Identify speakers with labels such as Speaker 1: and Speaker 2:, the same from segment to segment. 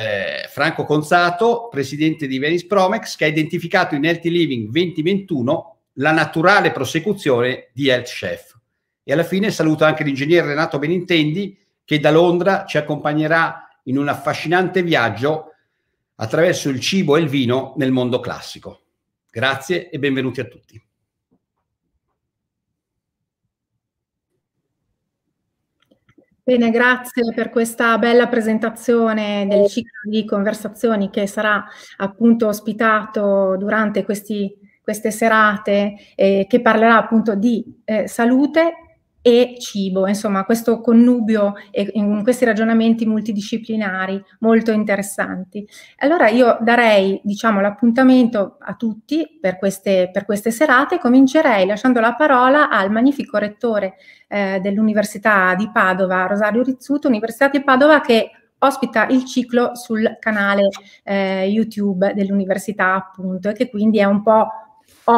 Speaker 1: eh, Franco Conzato, presidente di Venice Promex, che ha identificato in
Speaker 2: Healthy Living 2021 la naturale prosecuzione di Health Chef. E alla fine saluto anche l'ingegnere Renato Benintendi che da Londra ci accompagnerà in un affascinante viaggio attraverso il cibo e il vino nel mondo classico. Grazie e benvenuti a tutti.
Speaker 3: Bene, grazie per questa bella presentazione del ciclo di conversazioni che sarà appunto ospitato durante questi, queste serate eh, che parlerà appunto di eh, salute e cibo, insomma questo connubio e questi ragionamenti multidisciplinari molto interessanti. Allora io darei diciamo, l'appuntamento a tutti per queste, per queste serate e comincerei lasciando la parola al magnifico rettore eh, dell'Università di Padova, Rosario Rizzuto, Università di Padova che ospita il ciclo sul canale eh, YouTube dell'università appunto e che quindi è un po'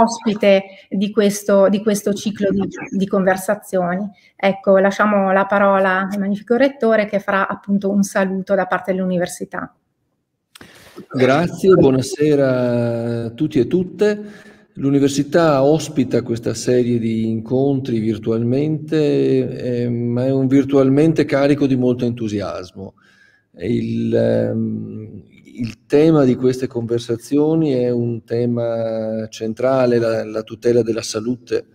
Speaker 3: ospite di questo, di questo ciclo di, di, conversazioni. Ecco, lasciamo la parola al magnifico rettore che farà appunto un saluto da parte dell'università.
Speaker 4: Grazie, buonasera a tutti e tutte. L'università ospita questa serie di incontri virtualmente, eh, ma è un virtualmente carico di molto entusiasmo. Il, ehm, il tema di queste conversazioni è un tema centrale, la, la tutela della salute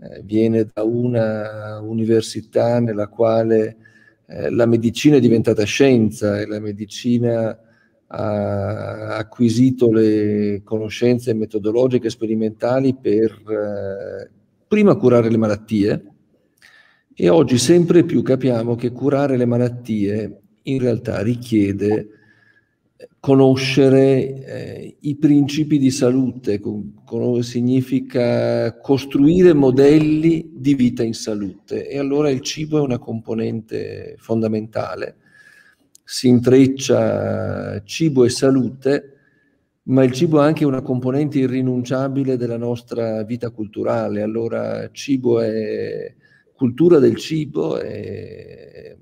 Speaker 4: eh, viene da una università nella quale eh, la medicina è diventata scienza e la medicina ha acquisito le conoscenze metodologiche e sperimentali per eh, prima curare le malattie e oggi sempre più capiamo che curare le malattie in realtà richiede conoscere eh, i principi di salute, con, con, eh, significa costruire modelli di vita in salute e allora il cibo è una componente fondamentale. Si intreccia cibo e salute, ma il cibo è anche una componente irrinunciabile della nostra vita culturale, allora cibo è cultura del cibo, è,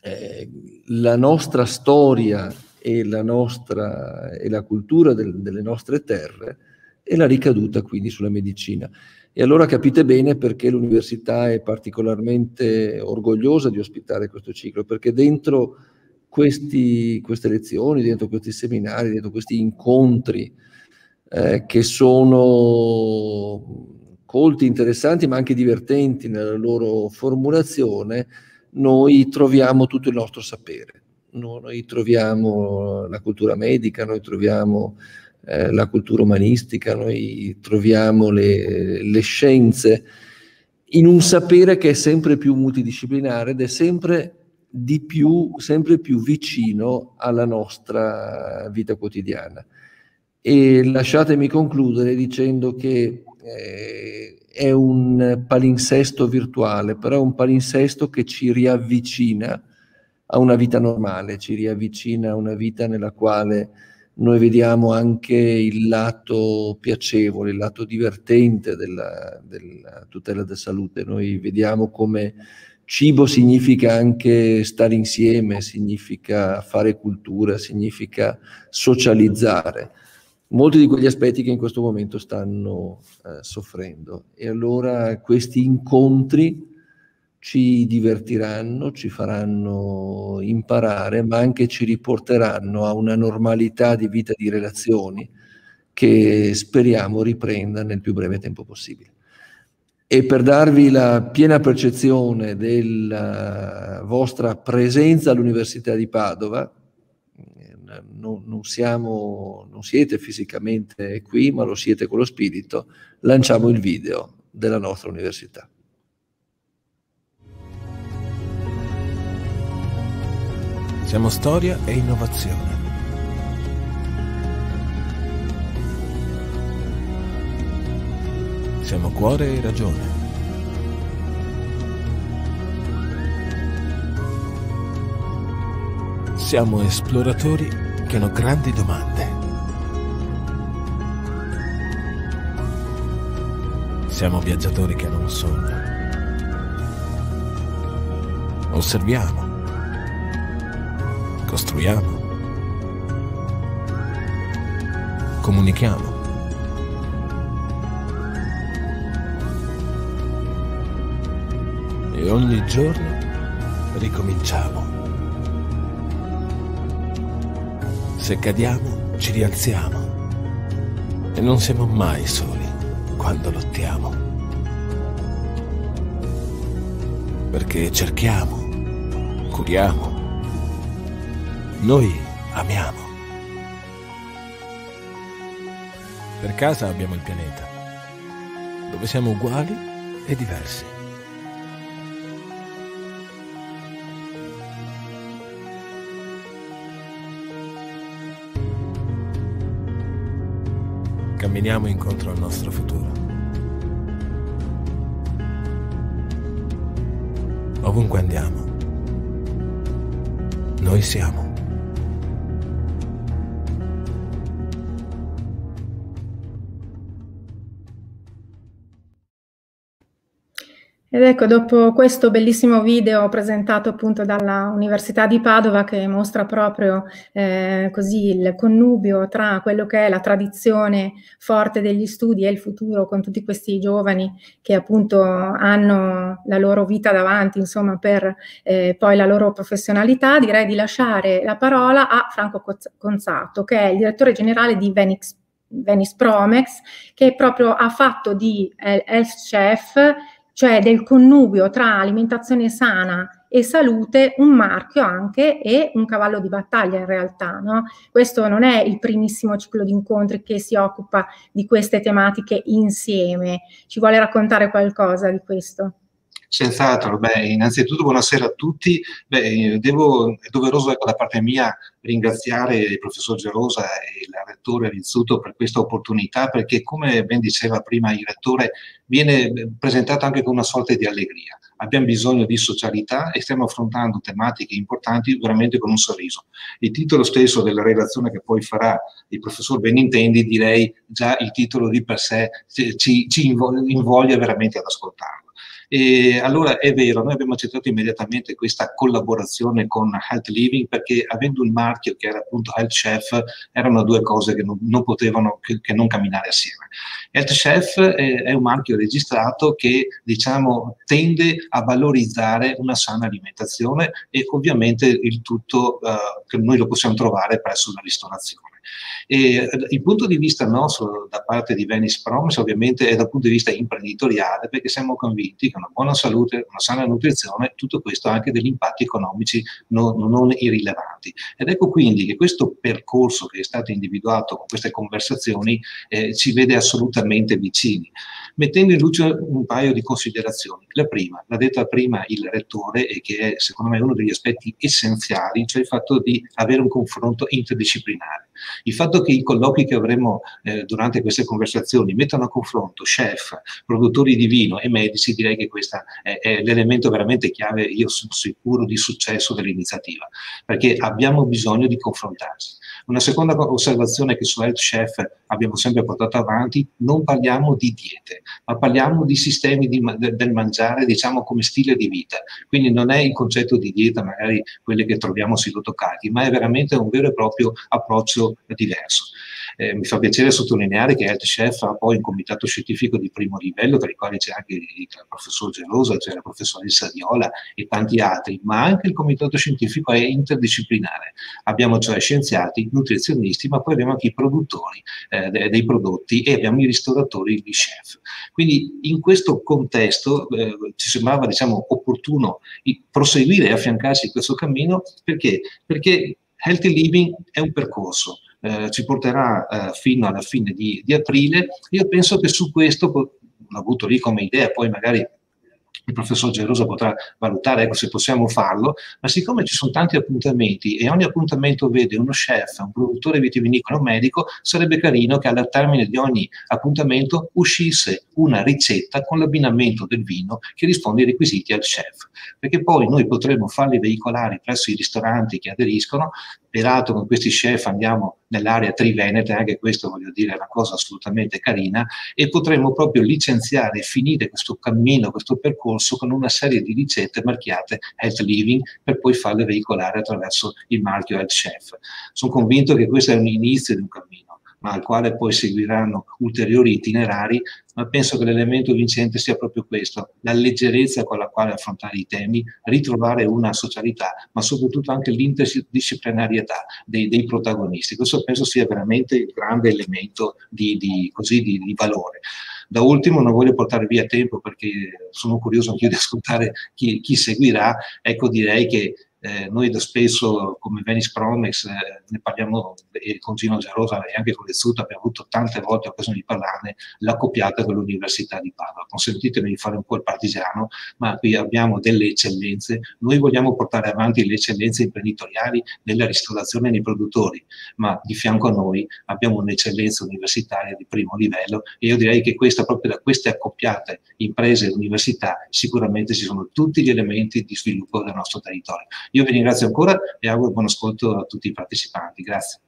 Speaker 4: è la nostra storia e la, nostra, e la cultura del, delle nostre terre e la ricaduta quindi sulla medicina. E allora capite bene perché l'università è particolarmente orgogliosa di ospitare questo ciclo, perché dentro questi, queste lezioni, dentro questi seminari, dentro questi incontri eh, che sono colti, interessanti ma anche divertenti nella loro formulazione, noi troviamo tutto il nostro sapere noi troviamo la cultura medica, noi troviamo eh, la cultura umanistica, noi troviamo le, le, scienze in un sapere che è sempre più multidisciplinare ed è sempre di più, sempre più vicino alla nostra vita quotidiana. E lasciatemi concludere dicendo che eh, è un palinsesto virtuale, però è un palinsesto che ci riavvicina a una vita normale, ci riavvicina a una vita nella quale noi vediamo anche il lato piacevole, il lato divertente della, della tutela della salute. Noi vediamo come cibo significa anche stare insieme, significa fare cultura, significa socializzare. Molti di quegli aspetti che in questo momento stanno eh, soffrendo. E allora questi incontri ci divertiranno, ci faranno imparare, ma anche ci riporteranno a una normalità di vita di relazioni che speriamo riprenda nel più breve tempo possibile. E per darvi la piena percezione della vostra presenza all'Università di Padova, non, non, siamo, non siete fisicamente qui, ma lo siete con lo spirito, lanciamo il video della nostra università. Siamo
Speaker 5: storia e innovazione. Siamo cuore e ragione. Siamo esploratori che hanno grandi domande. Siamo viaggiatori che hanno un sogno. Osserviamo costruiamo, comunichiamo. E ogni giorno ricominciamo. Se cadiamo, ci rialziamo. E non siamo mai soli quando lottiamo. Perché cerchiamo, curiamo, noi amiamo. Per casa abbiamo il pianeta, dove siamo uguali e diversi. Camminiamo incontro al nostro futuro. Ovunque andiamo, noi siamo.
Speaker 3: Ed ecco, dopo questo bellissimo video presentato appunto dalla Università di Padova che mostra proprio eh, così il connubio tra quello che è la tradizione forte degli studi e il futuro con tutti questi giovani che appunto hanno la loro vita davanti, insomma, per eh, poi la loro professionalità, direi di lasciare la parola a Franco Conzato, che è il direttore generale di Venix, Venice Promex, che proprio ha fatto di eh, chef cioè del connubio tra alimentazione sana e salute, un marchio anche e un cavallo di battaglia in realtà. No? Questo non è il primissimo ciclo di incontri che si occupa di queste tematiche insieme, ci vuole raccontare qualcosa di questo.
Speaker 1: Senz'altro, beh, innanzitutto buonasera a tutti. Beh, devo, è doveroso ecco, da parte mia ringraziare il professor Gerosa e il rettore Rizzuto per questa opportunità perché, come ben diceva prima il rettore, viene presentata anche con una sorta di allegria. Abbiamo bisogno di socialità e stiamo affrontando tematiche importanti veramente con un sorriso. Il titolo stesso della relazione che poi farà il professor Benintendi, direi già il titolo di per sé ci, ci invoglia veramente ad ascoltarlo. E allora è vero, noi abbiamo accettato immediatamente questa collaborazione con Health Living perché avendo il marchio che era appunto Health Chef erano due cose che non, non potevano che, che, non camminare assieme. Health Chef è, è un marchio registrato che diciamo tende a valorizzare una sana alimentazione e ovviamente il tutto eh, noi lo possiamo trovare presso la ristorazione. E eh, il punto di vista nostro da parte di Venice Promise ovviamente è dal punto di vista imprenditoriale perché siamo convinti che una buona salute, una sana nutrizione, tutto questo ha anche degli impatti economici non, non irrilevanti. Ed ecco quindi che questo percorso che è stato individuato con queste conversazioni eh, ci vede assolutamente vicini, mettendo in luce un paio di considerazioni. La prima, l'ha detta prima il rettore e che è secondo me uno degli aspetti essenziali, cioè il fatto di avere un confronto interdisciplinare. Il fatto che i colloqui che avremo eh, durante queste conversazioni mettano a confronto chef, produttori di vino e medici, direi che questo è, è l'elemento veramente chiave, io sono sicuro, di successo dell'iniziativa, perché abbiamo bisogno di confrontarsi. Una seconda osservazione che su Health Chef abbiamo sempre portato avanti, non parliamo di diete, ma parliamo di sistemi di, del mangiare, diciamo come stile di vita. Quindi non è il concetto di dieta, magari quelle che troviamo sui rotocalchi, ma è veramente un vero e proprio approccio diverso. Eh, mi fa piacere sottolineare che Health Chef ha poi un comitato scientifico di primo livello, tra i quali c'è anche il professor Gelosa, c'è cioè la professoressa Diola e tanti altri, ma anche il comitato scientifico è interdisciplinare. Abbiamo cioè scienziati, nutrizionisti, ma poi abbiamo anche i produttori eh, dei prodotti e abbiamo i ristoratori, di chef. Quindi in questo contesto eh, ci sembrava diciamo, opportuno proseguire e affiancarsi in questo cammino perché? Perché Healthy Living è un percorso, eh, ci porterà eh, fino alla fine di, di, aprile. Io penso che su questo, l'ho avuto lì come idea, poi magari il professor Gerosa potrà valutare ecco, se possiamo farlo, ma siccome ci sono tanti appuntamenti e ogni appuntamento vede uno chef, un produttore vitivinicolo, medico, sarebbe carino che alla termine di ogni appuntamento uscisse una ricetta con l'abbinamento del vino che risponde ai requisiti al chef, perché poi noi potremmo farli veicolare presso i ristoranti che aderiscono peraltro con questi chef andiamo nell'area Trivenete, eh, anche questo voglio dire è una cosa assolutamente carina, e potremmo proprio licenziare e finire questo cammino, questo percorso con una serie di ricette marchiate Health Living per poi farle veicolare attraverso il marchio Health Chef. Sono convinto che questo è un inizio di un cammino ma al quale poi seguiranno ulteriori itinerari, ma penso che l'elemento vincente sia proprio questo, la leggerezza con la quale affrontare i temi, ritrovare una socialità, ma soprattutto anche l'interdisciplinarietà dei, dei protagonisti. Questo penso sia veramente il grande elemento di, di, così, di, di valore. Da ultimo, non voglio portare via tempo perché sono curioso anch'io di ascoltare chi, chi seguirà, ecco direi che eh, noi da spesso come Venice Promex eh, ne parliamo e con Gino Giarosa e anche con Lezzuta abbiamo avuto tante volte occasione di parlarne, l'accoppiata con l'Università di Padova. Consentitemi di fare un po' il partigiano, ma qui abbiamo delle eccellenze, noi vogliamo portare avanti le eccellenze imprenditoriali nella ristorazione e nei produttori, ma di fianco a noi abbiamo un'eccellenza universitaria di primo livello e io direi che questa, proprio da queste accoppiate imprese e università sicuramente ci sono tutti gli elementi di sviluppo del nostro territorio. Io vi ringrazio ancora e auguro buon ascolto a tutti i partecipanti. Grazie.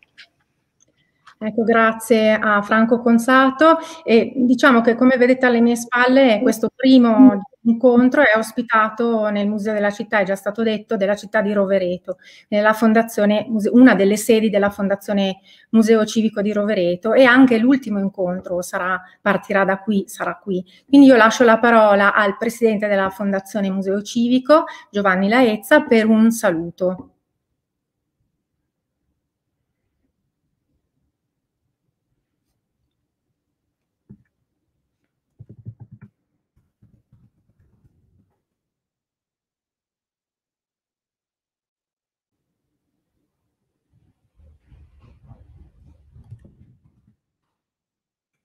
Speaker 3: Ecco, grazie a Franco Consato e diciamo che come vedete alle mie spalle questo primo incontro è ospitato nel Museo della Città, è già stato detto, della città di Rovereto, nella fondazione, una delle sedi della Fondazione Museo Civico di Rovereto e anche l'ultimo incontro sarà, partirà da qui, sarà qui. Quindi io lascio la parola al Presidente della Fondazione Museo Civico, Giovanni Laezza, per un saluto.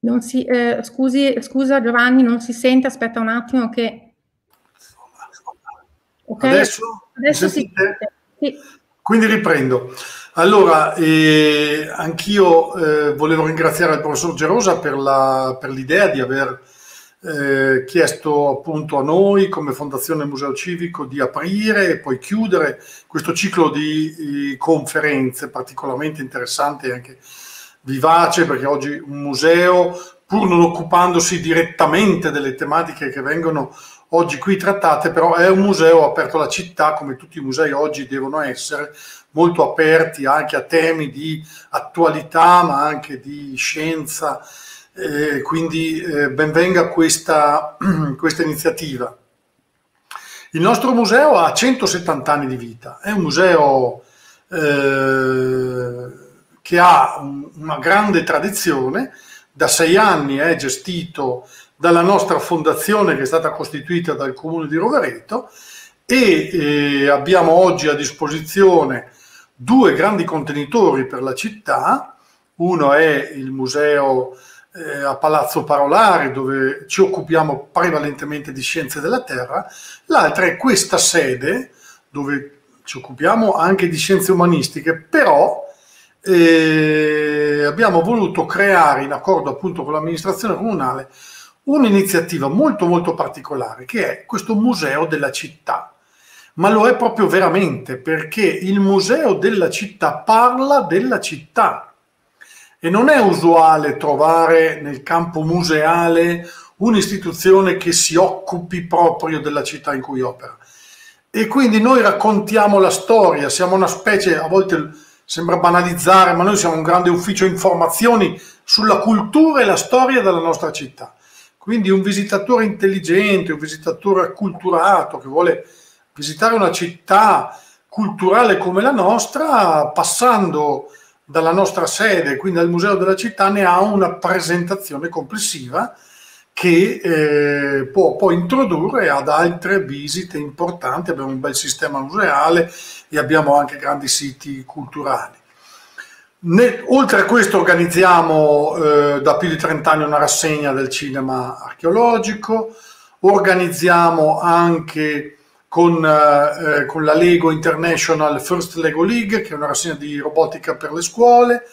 Speaker 3: Non si, eh, scusi, scusa Giovanni, non si sente, aspetta un attimo che... Okay. Adesso, Adesso si sente? Sì.
Speaker 6: Quindi riprendo. Allora, eh, anch'io eh, volevo ringraziare il professor Gerosa per, la, per l'idea di aver eh, chiesto appunto a noi come Fondazione Museo Civico di aprire e poi chiudere questo ciclo di, di conferenze particolarmente interessante e anche vivace, perché oggi un museo, pur non occupandosi direttamente delle tematiche che vengono oggi qui trattate, però è un museo aperto alla città, come tutti i musei oggi devono essere, molto aperti anche a temi di attualità, ma anche di scienza. Eh, quindi eh, benvenga questa, questa iniziativa. Il nostro museo ha 170 anni di vita, è un museo eh, che ha un, una grande tradizione, da sei anni è gestito dalla nostra fondazione che è stata costituita dal comune di Rovereto e eh, abbiamo oggi a disposizione due grandi contenitori per la città, uno è il museo eh, a Palazzo Parolari dove ci occupiamo prevalentemente di scienze della terra, l'altra è questa sede dove ci occupiamo anche di scienze umanistiche, però eh, abbiamo voluto creare in accordo appunto con l'amministrazione comunale un'iniziativa molto molto particolare che è questo museo della città ma lo è proprio veramente perché il museo della città parla della città e non è usuale trovare nel campo museale un'istituzione che si occupi proprio della città in cui opera e quindi noi raccontiamo la storia siamo una specie a volte sembra banalizzare, ma noi siamo un grande ufficio informazioni sulla cultura e la storia della nostra città. Quindi un visitatore intelligente, un visitatore acculturato che vuole visitare una città culturale come la nostra, passando dalla nostra sede, quindi dal Museo della Città, ne ha una presentazione complessiva che eh, può poi introdurre ad altre visite importanti. Abbiamo un bel sistema museale, e abbiamo anche grandi siti culturali. Ne, oltre a questo organizziamo eh, da più di 30 anni una rassegna del cinema archeologico, organizziamo anche con, eh, eh, con, la Lego International First Lego League, che è una rassegna di robotica per le scuole,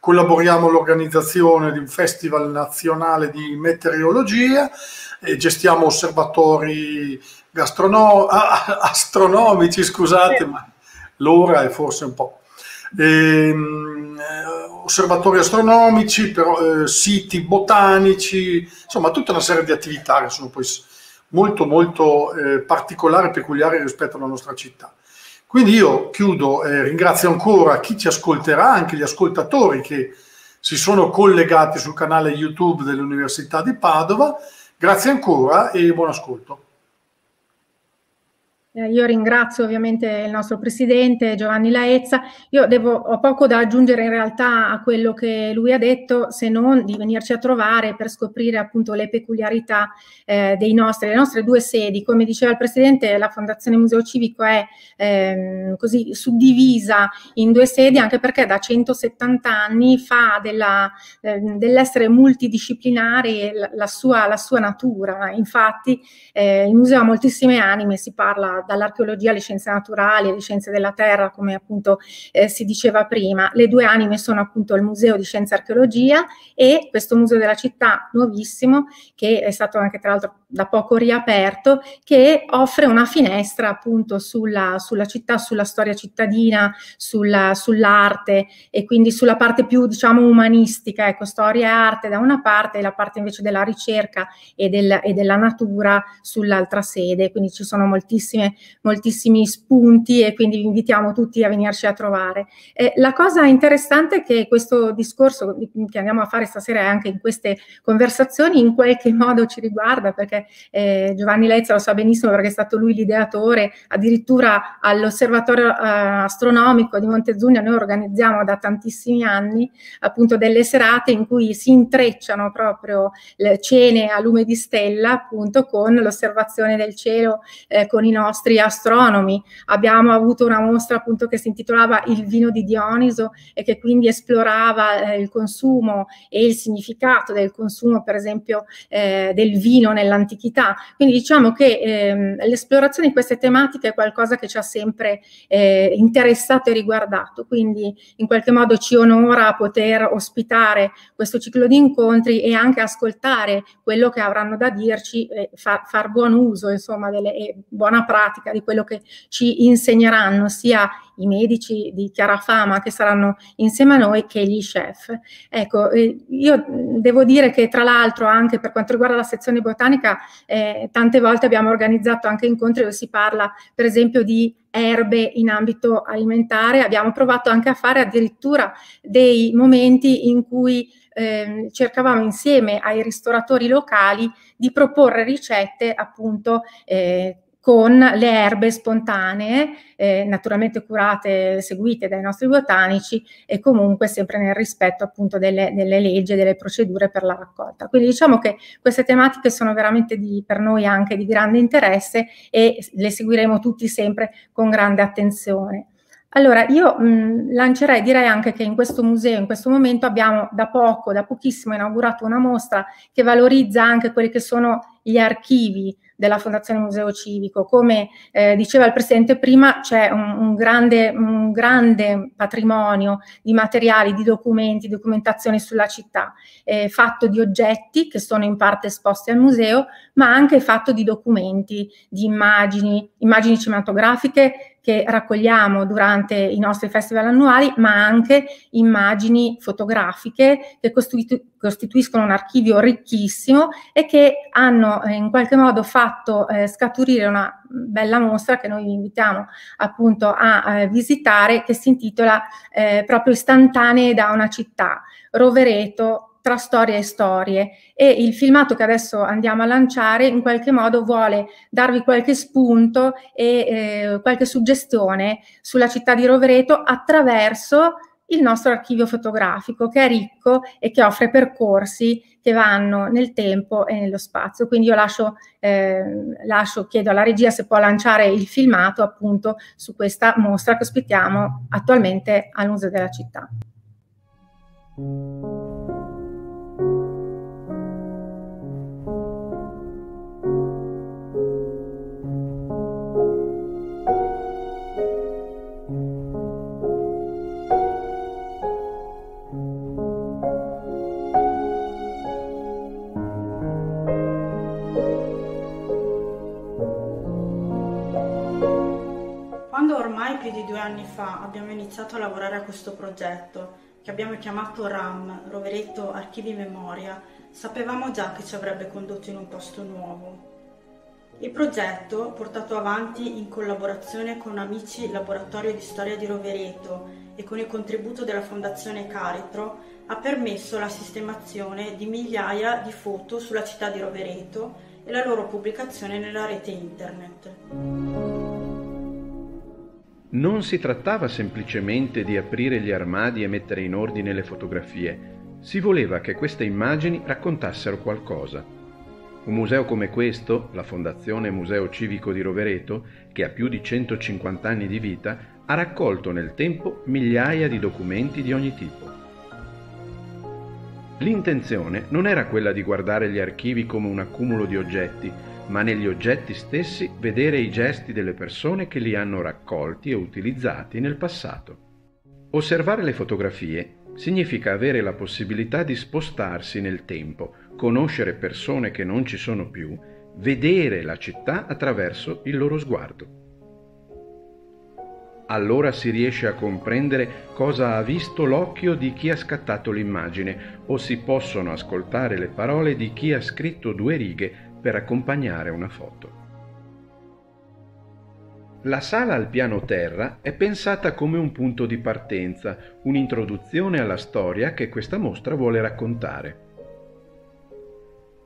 Speaker 6: collaboriamo all'organizzazione di un festival nazionale di meteorologia e gestiamo osservatori gastrono- astronomici, scusate, ma l'ora e forse un po'. Ehm, osservatori astronomici, però, eh, siti botanici, insomma tutta una serie di attività che sono poi molto molto eh, particolari e peculiari rispetto alla nostra città. Quindi io chiudo e eh, ringrazio ancora chi ci ascolterà, anche gli ascoltatori che si sono collegati sul canale YouTube dell'Università di Padova. Grazie ancora e buon ascolto.
Speaker 3: Eh, io ringrazio ovviamente il nostro presidente Giovanni Laezza. Io devo, ho poco da aggiungere in realtà a quello che lui ha detto, se non di venirci a trovare per scoprire appunto le peculiarità eh, dei nostri, le nostre due sedi. Come diceva il presidente, la Fondazione Museo Civico è ehm, così suddivisa in due sedi anche perché da 170 anni fa della, eh, dell'essere multidisciplinare la, la, sua, la, sua, natura. Infatti, eh, il museo ha moltissime anime, si parla dall'archeologia alle scienze naturali, alle scienze della terra, come appunto eh, si diceva prima. Le due anime sono appunto il Museo di Scienza e Archeologia e questo Museo della Città nuovissimo, che è stato anche tra l'altro da poco riaperto, che offre una finestra appunto sulla, sulla città, sulla storia cittadina, sulla, sull'arte e quindi sulla parte più diciamo umanistica, ecco, storia e arte da una parte e la parte invece della ricerca e, del, e della natura sull'altra sede. Quindi ci sono moltissime moltissimi spunti e quindi vi invitiamo tutti a venirci a trovare. Eh, la cosa interessante è che questo discorso che andiamo a fare stasera e anche in queste conversazioni in qualche modo ci riguarda perché eh, Giovanni Lezza lo sa benissimo perché è stato lui l'ideatore addirittura all'osservatorio eh, astronomico di Montezugna noi organizziamo da tantissimi anni appunto delle serate in cui si intrecciano proprio le cene a lume di stella appunto con l'osservazione del cielo eh, con i nostri nostri astronomi. Abbiamo avuto una mostra appunto che si intitolava Il vino di Dioniso e che quindi esplorava eh, il consumo e il significato del consumo, per esempio, eh, del vino nell'antichità. Quindi diciamo che ehm, l'esplorazione di queste tematiche è qualcosa che ci ha sempre eh, interessato e riguardato, quindi in qualche modo ci onora poter ospitare questo ciclo di incontri e anche ascoltare quello che avranno da dirci e far, far buon uso, insomma, delle, e buona pratica pratica di quello che ci insegneranno sia i medici di chiara fama che saranno insieme a noi che gli chef. Ecco, eh, io devo dire che tra l'altro anche per quanto riguarda la sezione botanica, eh, tante volte abbiamo organizzato anche incontri dove si parla per esempio di erbe in ambito alimentare, abbiamo provato anche a fare addirittura dei momenti in cui eh, cercavamo insieme ai ristoratori locali di proporre ricette appunto eh, con le erbe spontanee, eh, naturalmente curate, seguite dai nostri botanici e comunque sempre nel rispetto appunto delle, delle leggi e delle procedure per la raccolta. Quindi diciamo che queste tematiche sono veramente di, per noi anche di grande interesse e le seguiremo tutti sempre con grande attenzione. Allora, io mh, lancerei, direi anche che in questo museo, in questo momento, abbiamo da poco, da pochissimo inaugurato una mostra che valorizza anche quelli che sono gli archivi della Fondazione Museo Civico. Come eh, diceva il Presidente prima, c'è un, un, grande, un, grande, patrimonio di materiali, di documenti, documentazione sulla città, eh, fatto di oggetti che sono in parte esposti al museo, ma anche fatto di documenti, di immagini, immagini cinematografiche che raccogliamo durante i nostri festival annuali, ma anche immagini fotografiche che, costitu costituiscono un archivio ricchissimo e che hanno eh, in qualche modo fatto eh, scaturire una bella mostra che noi vi invitiamo appunto a eh, visitare che si intitola eh, proprio Istantanee da una città, Rovereto tra storie e storie e il filmato che adesso andiamo a lanciare in qualche modo vuole darvi qualche spunto e eh, qualche suggestione sulla città di Rovereto attraverso il nostro archivio fotografico che è ricco e che offre percorsi che vanno nel tempo e nello spazio. Quindi io lascio, eh, lascio chiedo alla regia se può lanciare il filmato appunto su questa mostra che ospitiamo attualmente al Museo della Città. più di due anni fa abbiamo iniziato a lavorare a questo progetto, che abbiamo chiamato RAM, Roveretto Archivi Memoria, sapevamo già che ci avrebbe condotto in un posto nuovo. Il progetto, portato avanti in collaborazione con Amici Laboratorio di Storia di Rovereto e con il contributo della Fondazione Caritro, ha permesso la sistemazione di migliaia di foto sulla città di Rovereto e la loro pubblicazione nella rete internet.
Speaker 7: Non si trattava semplicemente di aprire gli armadi e mettere in ordine le fotografie, si voleva che queste immagini raccontassero qualcosa. Un museo come questo, la Fondazione Museo Civico di Rovereto, che ha più di 150 anni di vita, ha raccolto nel tempo migliaia di documenti di ogni tipo. L'intenzione non era quella di guardare gli archivi come un accumulo di oggetti, ma negli oggetti stessi vedere i gesti delle persone che li hanno raccolti e utilizzati nel passato. Osservare le fotografie significa avere la possibilità di spostarsi nel tempo, conoscere persone che non ci sono più, vedere la città attraverso il loro sguardo. Allora si riesce a comprendere cosa ha visto l'occhio di chi ha scattato l'immagine o si possono ascoltare le parole di chi ha scritto due righe per accompagnare una foto. La sala al piano terra è pensata come un punto di partenza, un'introduzione alla storia che questa mostra vuole raccontare.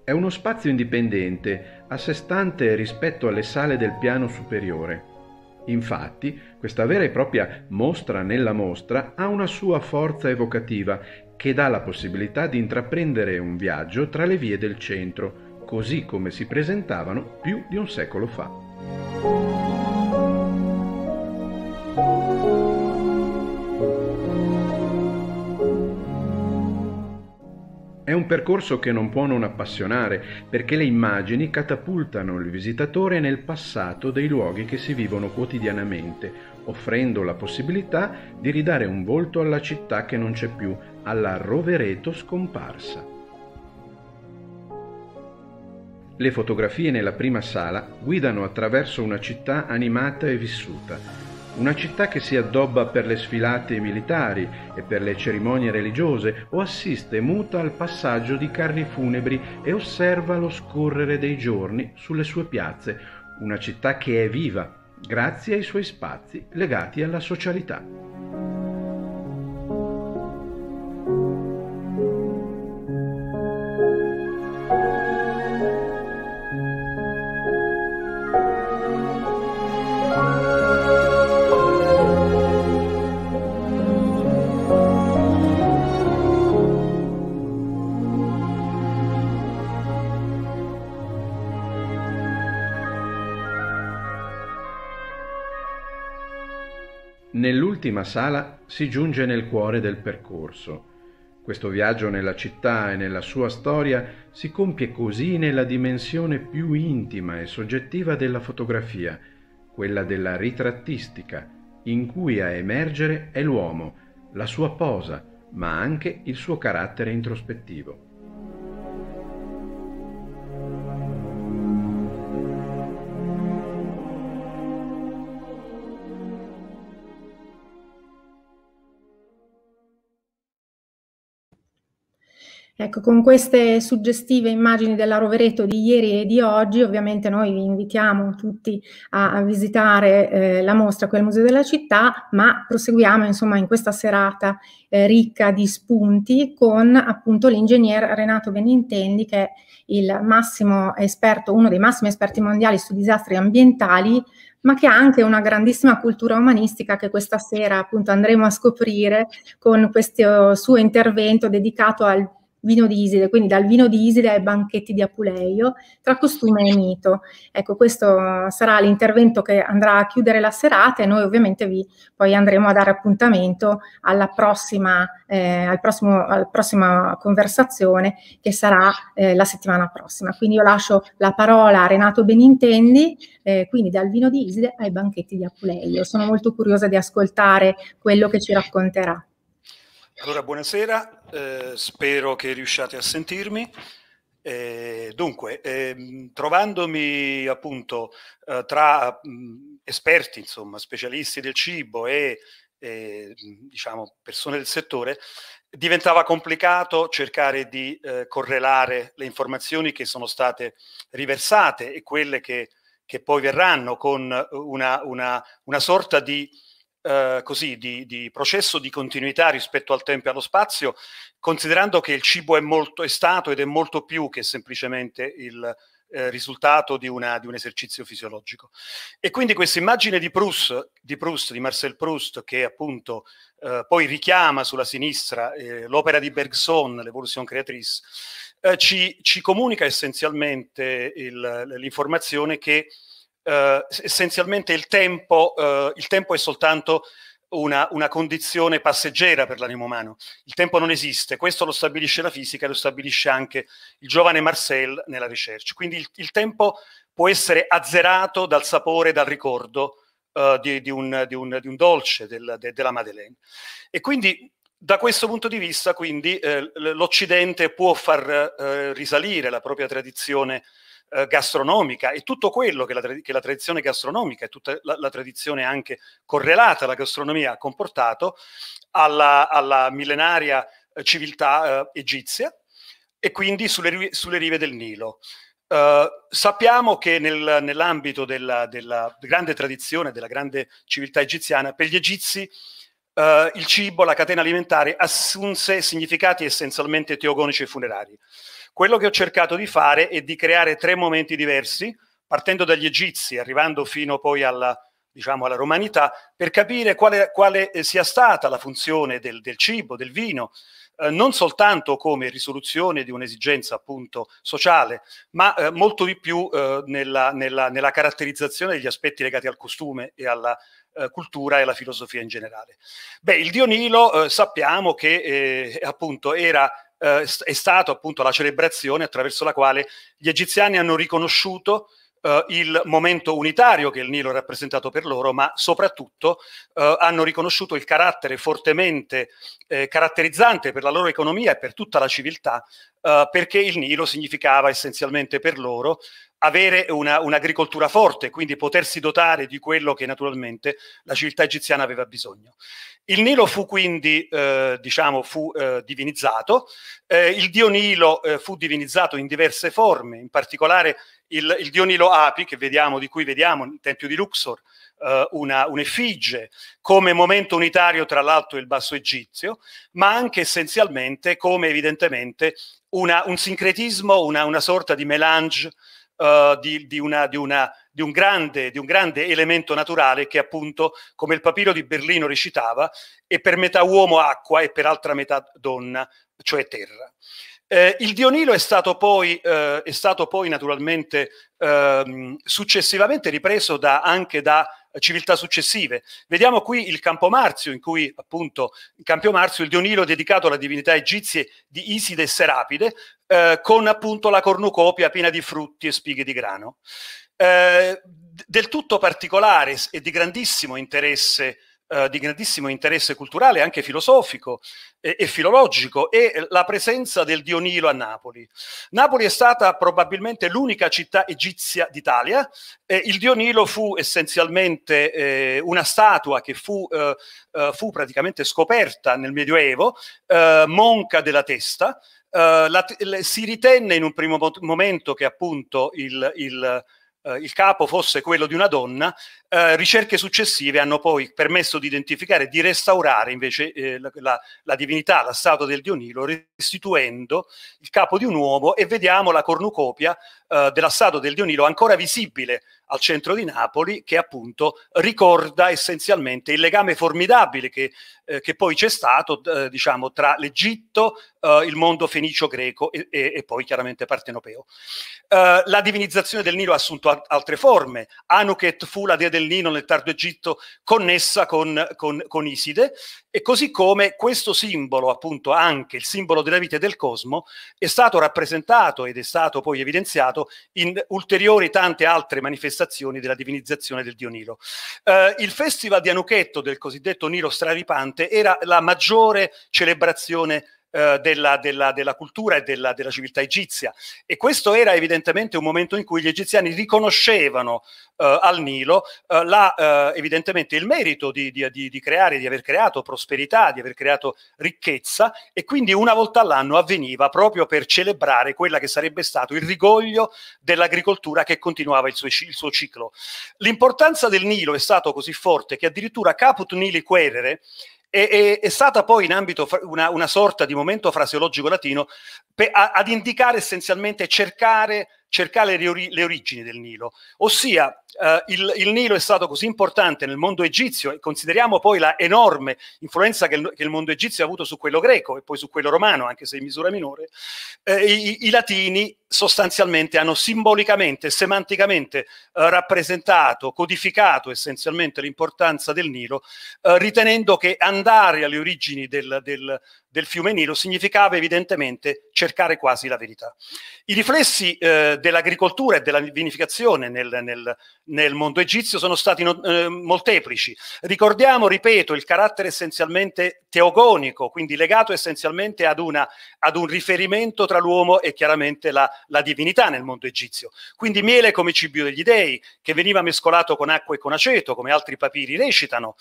Speaker 7: È uno spazio indipendente, a sé stante rispetto alle sale del piano superiore. Infatti, questa vera e propria mostra nella mostra ha una sua forza evocativa che dà la possibilità di intraprendere un viaggio tra le vie del centro, così come si presentavano più di un secolo fa. È un percorso che non può non appassionare, perché le immagini catapultano il visitatore nel passato dei luoghi che si vivono quotidianamente, offrendo la possibilità di ridare un volto alla città che non c'è più, alla Rovereto scomparsa. Le fotografie nella prima sala guidano attraverso una città animata e vissuta, una città che si addobba per le sfilate militari e per le cerimonie religiose o assiste muta al passaggio di carri funebri e osserva lo scorrere dei giorni sulle sue piazze, una città che è viva grazie ai suoi spazi legati alla socialità. Nell'ultima sala si giunge nel cuore del percorso. Questo viaggio nella città e nella sua storia si compie così nella dimensione più intima e soggettiva della fotografia, quella della ritrattistica, in cui a emergere è l'uomo, la sua posa, ma anche il suo carattere introspettivo.
Speaker 3: Ecco, con queste suggestive immagini della Rovereto di ieri e di oggi, ovviamente noi vi invitiamo tutti a, a visitare eh, la mostra qui al Museo della Città, ma proseguiamo insomma in questa serata eh, ricca di spunti con appunto l'ingegner Renato Benintendi che è il massimo esperto, uno dei massimi esperti mondiali su disastri ambientali, ma che ha anche una grandissima cultura umanistica che questa sera appunto andremo a scoprire con questo suo intervento dedicato al vino di Iside, quindi dal vino di Iside ai banchetti di Apuleio, tra costume e mito. Ecco, questo sarà l'intervento che andrà a chiudere la serata e noi ovviamente vi poi andremo a dare appuntamento alla prossima, eh, al prossimo, alla prossima conversazione che sarà eh, la settimana prossima. Quindi io lascio la parola a Renato Benintendi, eh, quindi dal vino di Iside ai banchetti di Apuleio. Sono molto curiosa di ascoltare quello che ci racconterà.
Speaker 8: Allora, buonasera, eh, spero che riusciate a sentirmi. Eh, dunque, eh, trovandomi appunto eh, tra mh, esperti, insomma, specialisti del cibo e diciamo persone del settore, diventava complicato cercare di eh, correlare le informazioni che sono state riversate e quelle che, che poi verranno con una, una, una sorta di eh, così, di, di, processo di continuità rispetto al tempo e allo spazio, considerando che il cibo è, molto, è stato ed è molto più che semplicemente il eh, risultato di, una, di, un esercizio fisiologico. E quindi questa immagine di Proust, di, Proust, di Marcel Proust, che appunto eh, poi richiama sulla sinistra eh, l'opera di Bergson, l'Evolution Creatrice, eh, ci, ci, comunica essenzialmente il, l'informazione che eh, essenzialmente il tempo, eh, il tempo è soltanto una, una, condizione passeggera per l'animo umano. Il tempo non esiste, questo lo stabilisce la fisica lo stabilisce anche il giovane Marcel nella ricerca. Quindi il, il tempo può essere azzerato dal sapore, dal ricordo eh, di, di, un, di, un, di, un, dolce, del, de, della Madeleine. E quindi da questo punto di vista, quindi, eh, l'Occidente può far eh, risalire la propria tradizione eh, gastronomica e tutto quello che la, che la tradizione gastronomica e tutta la, la, tradizione anche correlata alla gastronomia ha comportato alla, alla millenaria eh, civiltà eh, egizia e quindi sulle, sulle rive del Nilo. Uh, sappiamo che nel, nell'ambito della, della, grande tradizione, della grande civiltà egiziana, per gli egizi uh, il cibo, la catena alimentare assunse significati essenzialmente teogonici e funerari. Quello che ho cercato di fare è di creare tre momenti diversi, partendo dagli egizi, arrivando fino poi alla, diciamo, alla romanità, per capire quale, quale, eh, sia stata la funzione del, del cibo, del vino, eh, non soltanto come risoluzione di un'esigenza appunto sociale, ma eh, molto di più eh, nella, nella, nella, caratterizzazione degli aspetti legati al costume e alla eh, cultura e alla filosofia in generale. Beh, il Dio Nilo eh, sappiamo che appunto era eh, è stata appunto la celebrazione attraverso la quale gli egiziani hanno riconosciuto Uh, il momento unitario che il Nilo ha rappresentato per loro, ma soprattutto uh, hanno riconosciuto il carattere fortemente eh, caratterizzante per la loro economia e per tutta la civiltà, uh, perché il Nilo significava essenzialmente per loro avere una, un'agricoltura forte, quindi potersi dotare di quello che naturalmente la civiltà egiziana aveva bisogno. Il Nilo fu quindi, eh, diciamo, fu eh, divinizzato, eh, il dio Nilo eh, fu divinizzato in diverse forme, in particolare il, il dio Nilo Api, vediamo, di cui vediamo nel Tempio di Luxor, eh, una, un'effigie come momento unitario tra l'alto e il basso egizio, ma anche essenzialmente come evidentemente una, un sincretismo, una, una sorta di melange uh, di, di, una, di, una, di, un grande, di un grande elemento naturale che appunto, come il papiro di Berlino recitava, è per metà uomo acqua e per altra metà donna, cioè terra. Eh, il Dionilo è stato poi, eh, è stato poi naturalmente ehm, successivamente ripreso da, anche da civiltà successive. Vediamo qui il Campomarzio, in cui appunto il Campomarzio, il Dionilo dedicato alla divinità egizie di Iside e Serapide, eh, con appunto la cornucopia piena di frutti e spighe di grano. Eh, del tutto particolare e di grandissimo interesse eh, di grandissimo interesse culturale, anche filosofico e, e filologico, è la presenza del dio Nilo a Napoli. Napoli è stata probabilmente l'unica città egizia d'Italia. Eh, il dio Nilo fu essenzialmente eh, una statua che fu, eh, eh, fu, praticamente scoperta nel Medioevo, monca della testa. La, le, si ritenne in un primo momento che appunto il, il eh, il capo fosse quello di una donna, eh, ricerche successive hanno poi permesso di identificare, e di restaurare invece eh, la, la, divinità, la statua del Dionilo, restituendo il capo di un uomo e vediamo la cornucopia eh, dell'assato del Dio Nilo ancora visibile al centro di Napoli che appunto ricorda essenzialmente il legame formidabile che, eh, che poi c'è stato eh, diciamo, tra l'Egitto, eh, il mondo fenicio-greco e, e, e, poi chiaramente partenopeo. Eh, la divinizzazione del Nilo ha assunto a, altre forme. Anuket fu la dea del Nilo nel tardo Egitto connessa con, con, con Iside e così come questo simbolo, appunto anche il simbolo della vita e del cosmo, è stato rappresentato ed è stato poi evidenziato citato, in ulteriori tante altre manifestazioni della divinizzazione del dio Nilo. Eh, il festival di Anuchetto, del cosiddetto Nilo Stravipante, era la maggiore celebrazione eh, della, della, della, cultura e della, della, civiltà egizia. E questo era evidentemente un momento in cui gli egiziani riconoscevano eh, al Nilo eh, la, eh, evidentemente il merito di, di, di, di, creare, di aver creato prosperità, di aver creato ricchezza e quindi una volta all'anno avveniva proprio per celebrare quella che sarebbe stato il rigoglio dell'agricoltura che continuava il suo, il suo ciclo. L'importanza del Nilo è stato così forte che addirittura Caput Nili Querere e, e, è stata poi in ambito una, una sorta di momento fraseologico latino per, a, ad indicare essenzialmente cercare cercare le, origini del Nilo. Ossia, eh, il, il, Nilo è stato così importante nel mondo egizio, e consideriamo poi la enorme influenza che il, che il mondo egizio ha avuto su quello greco e poi su quello romano, anche se in misura minore, eh, i, i, latini sostanzialmente hanno simbolicamente, semanticamente eh, rappresentato, codificato essenzialmente l'importanza del Nilo, eh, ritenendo che andare alle origini del, del del fiume Nilo significava evidentemente cercare quasi la verità. I riflessi eh, dell'agricoltura e della vinificazione nel, nel, nel mondo egizio sono stati no, eh, molteplici. Ricordiamo, ripeto, il carattere essenzialmente teogonico, quindi legato essenzialmente ad, una, ad un riferimento tra l'uomo e chiaramente la, la, divinità nel mondo egizio. Quindi miele come cibo degli dei, che veniva mescolato con acqua e con aceto, come altri papiri recitano,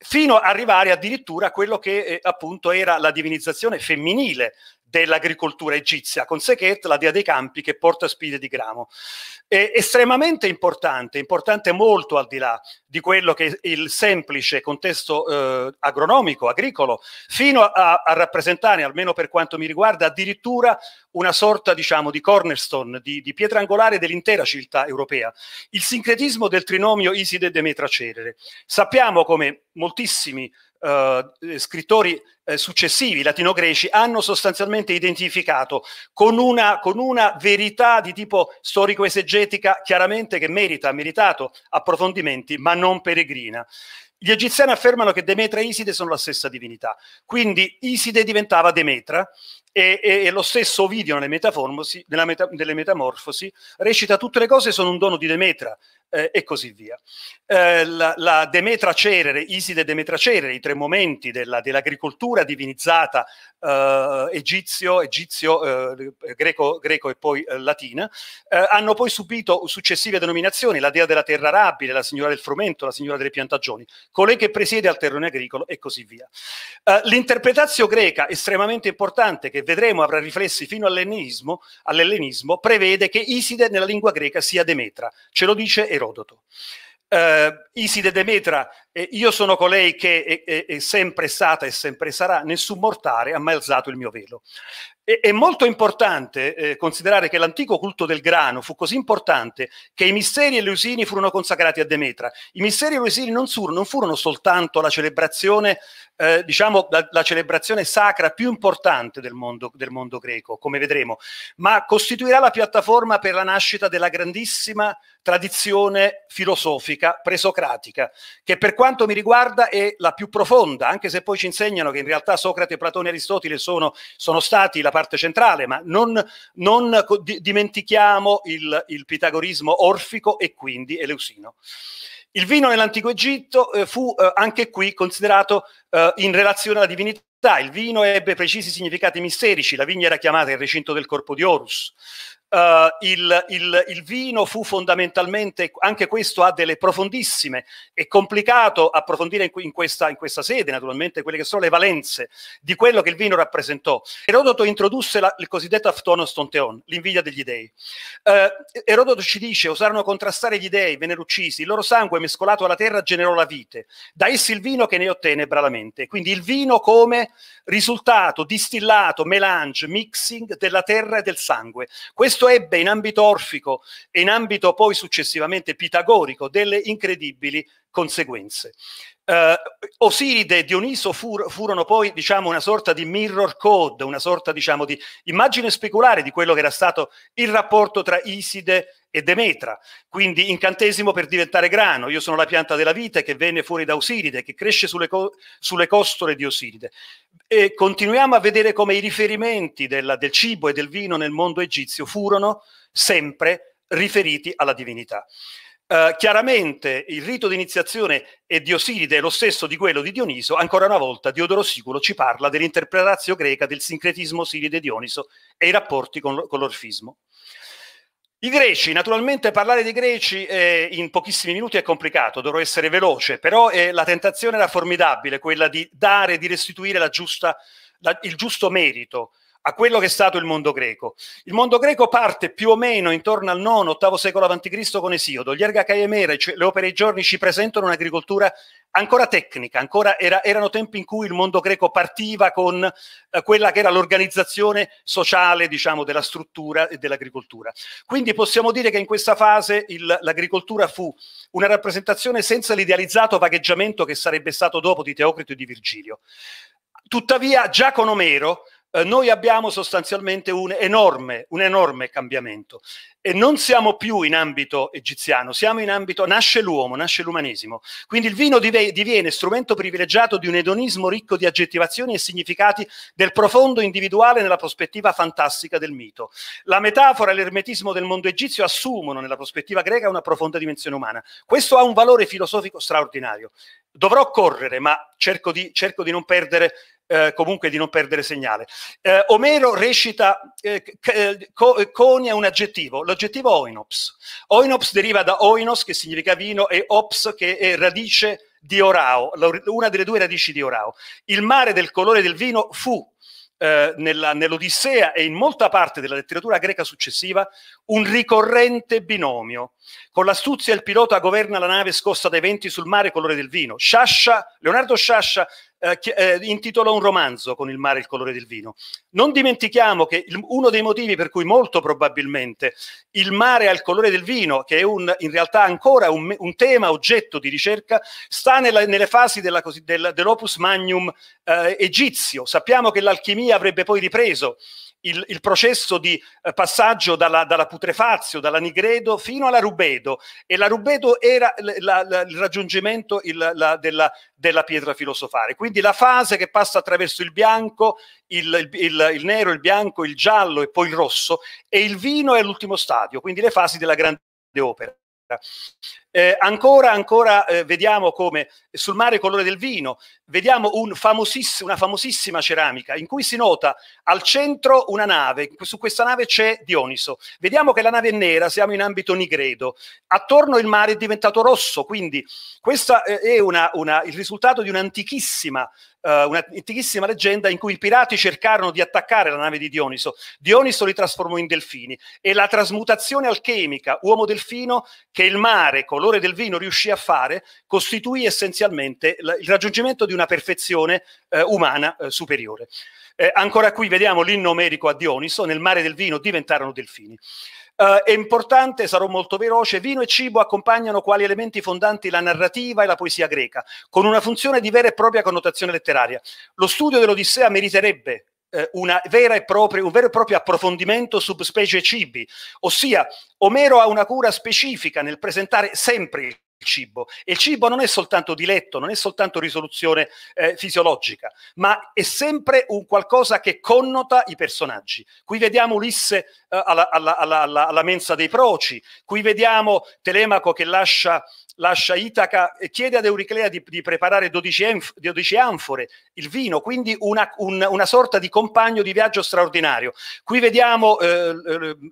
Speaker 8: fino ad arrivare addirittura a quello che eh, appunto era la divinizzazione femminile dell'agricoltura egizia, con Sekhet, la dea dei campi che porta spine di gramo. È estremamente importante, importante molto al di là di quello che è il semplice contesto eh, agronomico, agricolo, fino a, a, rappresentare, almeno per quanto mi riguarda, addirittura una sorta diciamo, di cornerstone, di, di pietra angolare dell'intera civiltà europea. Il sincretismo del trinomio Iside-Demetra-Cerere. Sappiamo come moltissimi eh, scrittori eh, successivi latino-greci hanno sostanzialmente identificato con una, con una verità di tipo storico-esegetica chiaramente che merita, ha meritato approfondimenti, ma non peregrina. Gli egiziani affermano che Demetra e Iside sono la stessa divinità, quindi Iside diventava Demetra e, e, e lo stesso Ovidio nelle, meta, nelle Metamorfosi recita tutte le cose sono un dono di Demetra, eh, e così via. Eh, la, la, Demetra Cerere, Iside Demetra Cerere, i tre momenti della, dell'agricoltura divinizzata eh, egizio, egizio eh, greco, greco, e poi eh, latina, eh, hanno poi subito successive denominazioni, la dea della terra arabile, la signora del frumento, la signora delle piantagioni, colei che presiede al terreno agricolo e così via. l'interpretazione greca, estremamente importante, che vedremo avrà riflessi fino all'ellenismo, all'ellenismo, prevede che Iside nella lingua greca sia Demetra. Ce lo dice Erodoto. Uh, Iside Demetra, eh, io sono colei che è, è, è, sempre stata e sempre sarà, nessun mortale ha mai alzato il mio velo. E, è molto importante eh, considerare che l'antico culto del grano fu così importante che i misteri e usini furono consacrati a Demetra. I misteri e eleusini non, non, furono soltanto la celebrazione, eh, diciamo, la, la, celebrazione sacra più importante del mondo, del mondo greco, come vedremo, ma costituirà la piattaforma per la nascita della grandissima tradizione filosofica presocratica, che per quanto mi riguarda è la più profonda, anche se poi ci insegnano che in realtà Socrate, Platone e Aristotele sono, sono stati la parte centrale, ma non, non dimentichiamo il, il pitagorismo orfico e quindi Eleusino. Il vino nell'antico Egitto eh, fu eh, anche qui considerato eh, in relazione alla divinità il vino ebbe precisi significati misterici, la vigna era chiamata il recinto del corpo di Horus. Uh, il, il, il, vino fu fondamentalmente, anche questo ha delle profondissime, è complicato approfondire in, in, questa, in, questa, sede naturalmente quelle che sono le valenze di quello che il vino rappresentò. Erodoto introdusse la, il cosiddetto aftonoston teon, l'invidia degli dei. Uh, Erodoto ci dice, osarono contrastare gli dei, vennero uccisi, il loro sangue mescolato alla terra generò la vite, da essi il vino che ne ottenne bralamente. Quindi il vino come risultato distillato, melange, mixing della terra e del sangue. Questo ebbe in ambito orfico e in ambito poi successivamente pitagorico delle incredibili conseguenze. Uh, Osiride e Dioniso fur, furono poi diciamo, una sorta di mirror code, una sorta diciamo, di immagine speculare di quello che era stato il rapporto tra Iside e Demetra, quindi incantesimo per diventare grano, io sono la pianta della vite che venne fuori da Osiride, che cresce sulle, co sulle costole di Osiride. E continuiamo a vedere come i riferimenti della, del cibo e del vino nel mondo egizio furono sempre riferiti alla divinità. Eh, chiaramente il rito di iniziazione e di Osiride è lo stesso di quello di Dioniso, ancora una volta Diodoro Siculo ci parla dell'interpretazione greca del sincretismo Osiride-Dioniso e i rapporti con, con l'orfismo. I greci, naturalmente parlare dei greci eh, in pochissimi minuti è complicato, dovrò essere veloce, però eh, la tentazione era formidabile, quella di dare, di restituire la giusta, la, il giusto merito a quello che è stato il mondo greco. Il mondo greco parte più o meno intorno al IX-VIII secolo a.C. con Esiodo. Gli erga Caemera, cioè le opere giorni, ci presentano un'agricoltura ancora tecnica, ancora era, erano tempi in cui il mondo greco partiva con eh, quella che era l'organizzazione sociale, diciamo, della struttura e dell'agricoltura. Quindi possiamo dire che in questa fase l'agricoltura fu una rappresentazione senza l'idealizzato vagheggiamento che sarebbe stato dopo di Teocrito e di Virgilio. Tuttavia, già con Omero eh, noi abbiamo sostanzialmente un enorme, un enorme cambiamento e non siamo più in ambito egiziano, siamo in ambito, nasce l'uomo, nasce l'umanesimo. Quindi il vino dive, diviene strumento privilegiato di un edonismo ricco di aggettivazioni e significati del profondo individuale nella prospettiva fantastica del mito. La metafora e l'ermetismo del mondo egizio assumono nella prospettiva greca una profonda dimensione umana. Questo ha un valore filosofico straordinario. Dovrò correre, ma cerco di, cerco di non perdere eh, comunque di non perdere segnale. Eh, Omero recita, eh, eh co- eh, coni un aggettivo, l'aggettivo oinops. Oinops deriva da oinos, che significa vino, e ops, che è radice di orao, una delle due radici di orao. Il mare del colore del vino fu, eh, nella, nell'Odissea e in molta parte della letteratura greca successiva un ricorrente binomio. Con l'astuzia il pilota governa la nave scossa dai venti sul mare colore del vino. Sciascia, Leonardo Sciascia eh, eh, intitolò un romanzo con il mare e il colore del vino. Non dimentichiamo che il, uno dei motivi per cui molto probabilmente il mare il colore del vino, che è un, in realtà ancora un, un, tema oggetto di ricerca, sta nella, nelle fasi della, della, dell'opus magnum eh, egizio. Sappiamo che l'alchimia avrebbe poi ripreso il, il processo di eh, passaggio dalla, dalla, Putrefazio, dalla Nigredo fino alla Rubedo e la Rubedo era la, la, il raggiungimento il, la, della, della, pietra filosofale. Quindi la fase che passa attraverso il bianco, il, il nero, il bianco, il giallo e poi il rosso e il vino è l'ultimo stadio, quindi le fasi della grande opera. Eh, ancora, ancora eh, vediamo come sul mare colore del vino, vediamo un famosiss- una famosissima ceramica in cui si nota al centro una nave, su questa nave c'è Dioniso, vediamo che la nave è nera, siamo in ambito nigredo, attorno il mare è diventato rosso, quindi questo eh, è una, una, il risultato di un'antichissima eh, un'antichissima leggenda in cui i pirati cercarono di attaccare la nave di Dioniso. Dioniso li trasformò in delfini e la trasmutazione alchemica uomo-delfino che il mare, colore del vino, riuscì a fare, costituì essenzialmente il raggiungimento di una perfezione eh, umana eh, superiore. Eh, ancora qui vediamo l'inno omerico a Dioniso, nel mare del vino diventarono delfini. Uh, è importante, sarò molto veloce, vino e cibo accompagnano quali elementi fondanti la narrativa e la poesia greca, con una funzione di vera e propria connotazione letteraria. Lo studio dell'Odissea meriterebbe eh, propria, un vero e proprio approfondimento subspecie cibi, ossia Omero ha una cura specifica nel presentare sempre il cibo. E il cibo non è soltanto diletto, non è soltanto risoluzione eh, fisiologica, ma è sempre un qualcosa che connota i personaggi. Qui vediamo Ulisse eh, alla, alla, alla, alla, mensa dei proci. Qui vediamo Telemaco che lascia, lascia Itaca e chiede ad Euriclea di, di preparare 12, enf, 12, anfore, il vino, quindi una, un, una, sorta di compagno di viaggio straordinario. Qui vediamo eh,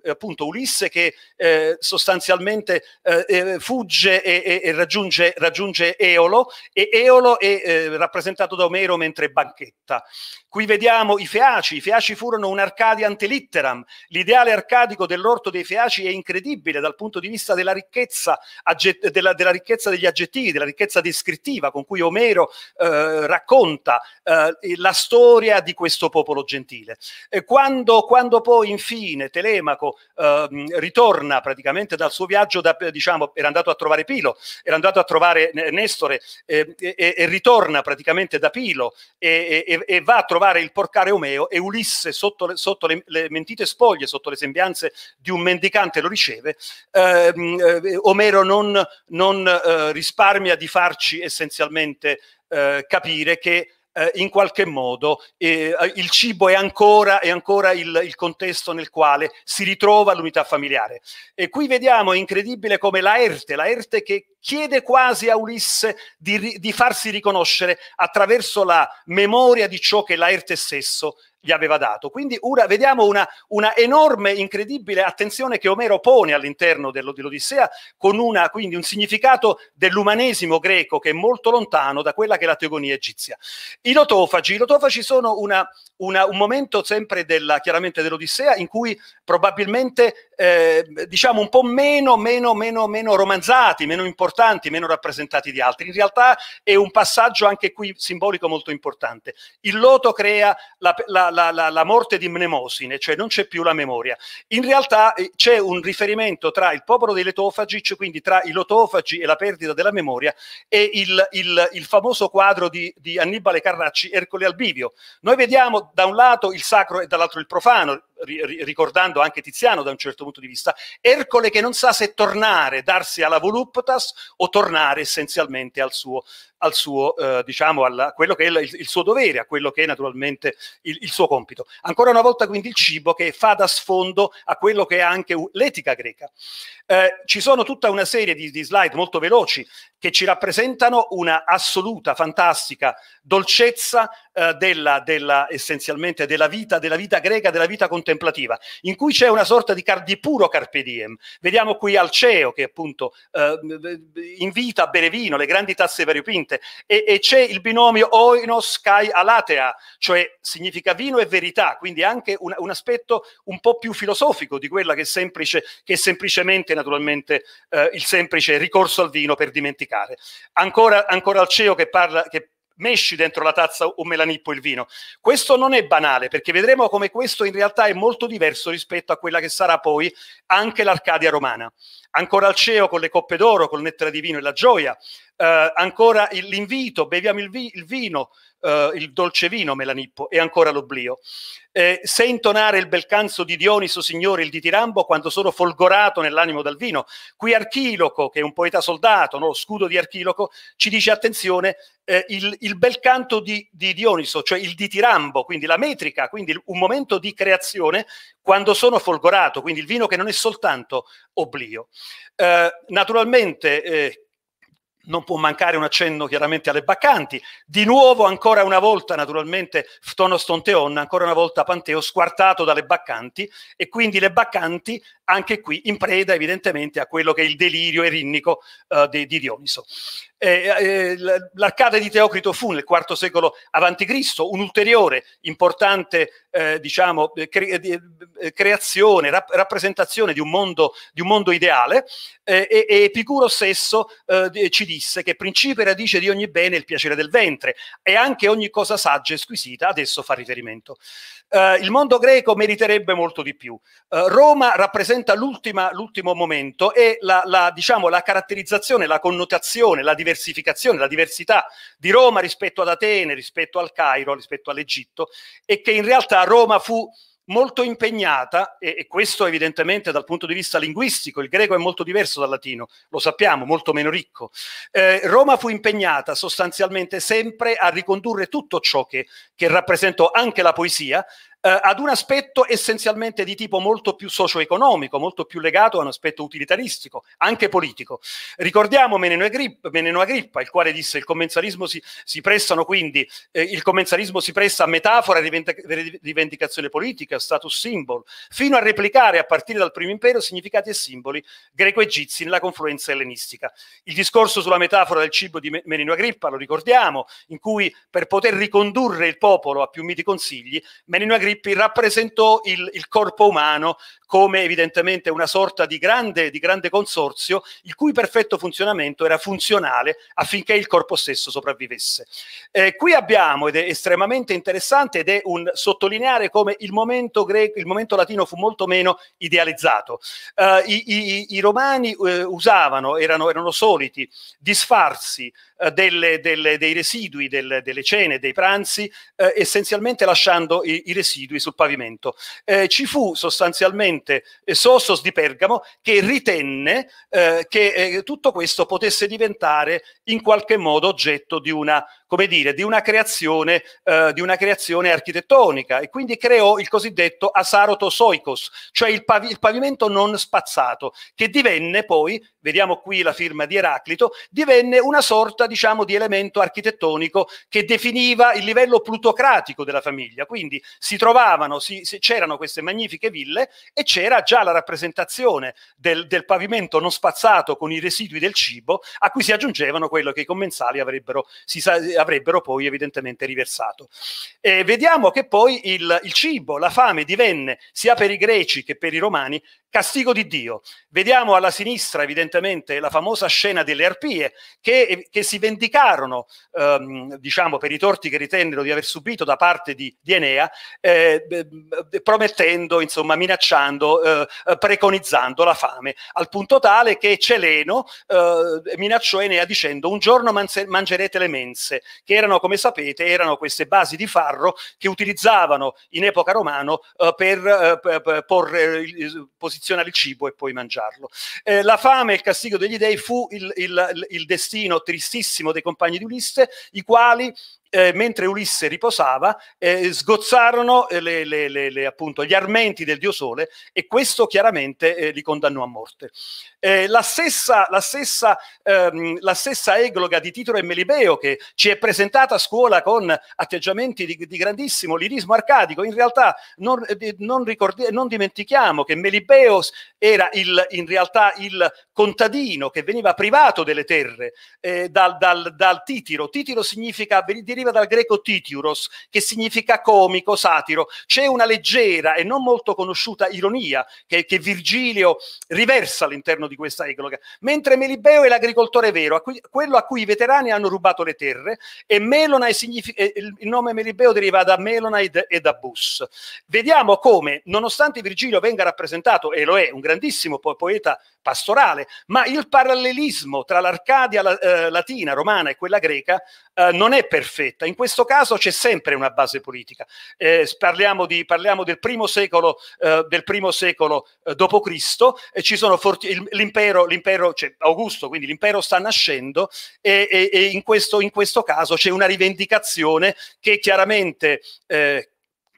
Speaker 8: appunto Ulisse che eh, sostanzialmente eh, eh, fugge e, e, e raggiunge, raggiunge, Eolo e Eolo è rappresentato da Omero mentre banchetta. Qui vediamo i Feaci, i Feaci furono un'Arcadia antelitteram, l'ideale L'ideale arcadico dell'orto dei Feaci è incredibile dal punto di vista della ricchezza, della, della ricchezza degli aggettivi, della ricchezza descrittiva con cui Omero eh, racconta eh, la storia di questo popolo gentile. Quando, quando, poi infine Telemaco ehm, ritorna praticamente dal suo viaggio, da, diciamo, era andato a trovare Pilo, era andato a trovare Nestore e, e ritorna praticamente da Pilo e, e, e, va a trovare il porcare Omeo e Ulisse sotto, sotto le, le mentite spoglie, sotto le sembianze di un mendicante lo riceve, ehm, eh, Omero non, non eh, risparmia di farci essenzialmente eh, capire che eh, in qualche modo eh, il cibo è ancora, è ancora il, il, contesto nel quale si ritrova l'unità familiare. E qui vediamo, è incredibile, come Laerte, Laerte che chiede quasi a Ulisse di, di farsi riconoscere attraverso la memoria di ciò che Laerte stesso gli aveva dato. Quindi una, vediamo una, una, enorme, incredibile attenzione che Omero pone all'interno dell'Odissea, con una, quindi un significato dell'umanesimo greco che è molto lontano da quella che è la teogonia egizia. I lotofagi, i lotofagi sono una, un momento sempre della, chiaramente dell'Odissea in cui probabilmente eh, diciamo un po' meno, meno, meno, meno romanzati, meno importanti, meno rappresentati di altri. In realtà è un passaggio anche qui simbolico molto importante. Il loto crea la, la la, la, la, morte di mnemosine, cioè non c'è più la memoria. In realtà eh, c'è un riferimento tra il popolo dei letofagi, cioè quindi tra i lotofagi e la perdita della memoria, e il, il, il famoso quadro di, di Annibale Carracci, Ercole al Bivio. Noi vediamo da un lato il sacro e dall'altro il profano, ri, ricordando anche Tiziano da un certo punto di vista, Ercole che non sa se tornare, darsi alla voluptas o tornare essenzialmente al suo, al suo eh, diciamo, a quello che è il, il, suo dovere, a quello che è naturalmente il, il, suo compito. Ancora una volta quindi il cibo che fa da sfondo a quello che è anche l'etica greca. Eh, ci sono tutta una serie di, di slide molto veloci che ci rappresentano una assoluta, fantastica dolcezza eh, della, della, essenzialmente della vita, della vita greca, della vita contemplativa, in cui c'è una sorta di, car- di puro carpe diem. Vediamo qui Alceo che appunto eh, invita a bere vino, le grandi tasse variopinte, e, e c'è il binomio oinos kai alatea, cioè significa vino e verità, quindi anche un, un aspetto un po' più filosofico di quella che, è, semplice, che è semplicemente naturalmente eh, il semplice ricorso al vino per dimenticare. Ancora, ancora Alceo che parla, che mesci dentro la tazza o me la nippo il vino. Questo non è banale perché vedremo come questo in realtà è molto diverso rispetto a quella che sarà poi anche l'Arcadia romana ancora al CEO con le coppe d'oro, col nettare di vino e la gioia, eh, ancora l'invito, beviamo il, vi, il vino, eh, il dolce vino, Melanippo, e ancora l'oblio. Eh, se intonare il bel canzo di Dioniso, signore, il ditirambo, quando sono folgorato nell'animo dal vino. Qui Archiloco, che è un poeta soldato, no? scudo di Archiloco, ci dice, attenzione, eh, il, il, bel canto di, di Dioniso, cioè il ditirambo, quindi la metrica, quindi un momento di creazione quando sono folgorato, quindi il vino che non è soltanto oblio. Eh, naturalmente eh, non può mancare un accenno chiaramente alle Baccanti, di nuovo ancora una volta naturalmente Ftonos Tonteon, ancora una volta Panteo squartato dalle Baccanti e quindi le Baccanti anche qui in preda evidentemente a quello che è il delirio erinnico uh, eh, di, di, Dioniso. Eh, eh, l'arcade di Teocrito fu nel IV secolo a.C. un'ulteriore importante eh, diciamo, eh, cre- eh, creazione, rap- rappresentazione di un mondo, di un mondo ideale e, e, Epicuro stesso ci disse che principio e radice di ogni bene è il piacere del ventre e anche ogni cosa saggia e squisita ad esso fa riferimento. il mondo greco meriterebbe molto di più. Roma rappresenta rappresenta l'ultimo momento e la, la, diciamo, la caratterizzazione, la connotazione, la diversificazione, la diversità di Roma rispetto ad Atene, rispetto al Cairo, rispetto all'Egitto, e che in realtà Roma fu molto impegnata, e, e, questo evidentemente dal punto di vista linguistico, il greco è molto diverso dal latino, lo sappiamo, molto meno ricco. Eh, Roma fu impegnata sostanzialmente sempre a ricondurre tutto ciò che, che rappresentò anche la poesia eh, ad un aspetto essenzialmente di tipo molto più socio-economico, molto più legato a un aspetto utilitaristico, anche politico. Ricordiamo Meneno Agrippa, Meneno Agrippa il quale disse il commensalismo si, si prestano quindi, eh, il commensalismo si presta a metafora e rivendicazione politica, status symbol, fino a replicare a partire dal primo impero significati e simboli greco-egizi nella confluenza ellenistica. Il discorso sulla metafora del cibo di Menino Agrippa, lo ricordiamo, in cui per poter ricondurre il popolo a più miti consigli, Menino Agrippa Filippi rappresentò il, il corpo umano come evidentemente una sorta di grande, di grande consorzio il cui perfetto funzionamento era funzionale affinché il corpo stesso sopravvivesse. Eh, qui abbiamo, ed è estremamente interessante, ed è un sottolineare come il momento, greco, il momento latino fu molto meno idealizzato. Eh, i, i, i, romani eh, usavano, erano, erano, soliti disfarsi eh, delle, delle, dei residui del, delle cene, dei pranzi, eh, essenzialmente lasciando i, i, residui sul pavimento. Eh, ci fu sostanzialmente precisamente Sossos di Pergamo, che ritenne eh, che eh, tutto questo potesse diventare in qualche modo oggetto di una, dire, di, una creazione, eh, di una, creazione, architettonica e quindi creò il cosiddetto Asaroto Soikos, cioè il, pav il pavimento non spazzato, che divenne poi, vediamo qui la firma di Eraclito, divenne una sorta diciamo, di elemento architettonico che definiva il livello plutocratico della famiglia. Quindi si trovavano, c'erano queste magnifiche ville e c'era già la rappresentazione del, del, pavimento non spazzato con i residui del cibo, a cui si aggiungevano quello che i commensali avrebbero, si, avrebbero poi evidentemente riversato. E vediamo che poi il, il cibo, la fame divenne, sia per i greci che per i romani, Castigo di Dio. Vediamo alla sinistra evidentemente la famosa scena delle arpie che, che si vendicarono, ehm, diciamo, per i torti che ritennero di aver subito da parte di, di Enea, eh, promettendo, insomma, minacciando, eh, preconizzando la fame, al punto tale che Celeno eh, minacciò Enea dicendo un giorno mangerete le mense, che erano, come sapete, erano queste basi di farro che utilizzavano in epoca romano eh, per eh, porre, posizione posizionare il cibo e poi mangiarlo. Eh, la fame e il castigo degli dei fu il, il, il, destino tristissimo dei compagni di Ulisse, i quali eh, mentre Ulisse riposava, eh, sgozzarono eh, le, le, le, appunto, gli armenti del dio Sole e questo chiaramente eh, li condannò a morte. Eh, la, stessa, la, stessa, ehm, la stessa egloga di Titolo e Melibeo che ci è presentata a scuola con atteggiamenti di, di grandissimo lirismo arcadico, in realtà non, non, ricordi, non dimentichiamo che Melibeo era il, in realtà il contadino che veniva privato delle terre eh, dal, dal, dal titiro. Titiro significa, deriva deriva dal greco titiuros, che significa comico, satiro. C'è una leggera e non molto conosciuta ironia che, che Virgilio riversa all'interno di questa egloga, mentre Melibeo è l'agricoltore vero, a cui, quello a cui i veterani hanno rubato le terre, e Melonai significa, il nome Melibeo deriva da Melonai e da Bus. Vediamo come, nonostante Virgilio venga rappresentato, e lo è, un grandissimo po poeta pastorale, ma il parallelismo tra l'Arcadia eh, latina, romana e quella greca eh, non è perfetto stretta. In questo caso c'è sempre una base politica. Eh, parliamo, di, parliamo, del primo secolo, eh, del primo secolo eh, d.C. l'impero, l'impero cioè Augusto, quindi l'impero sta nascendo e, e, e in, questo, in, questo, caso c'è una rivendicazione che chiaramente eh,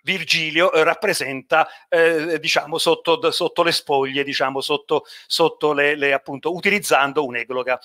Speaker 8: Virgilio eh, rappresenta eh, diciamo sotto, sotto, le spoglie diciamo sotto, sotto le, le, appunto utilizzando un'egloga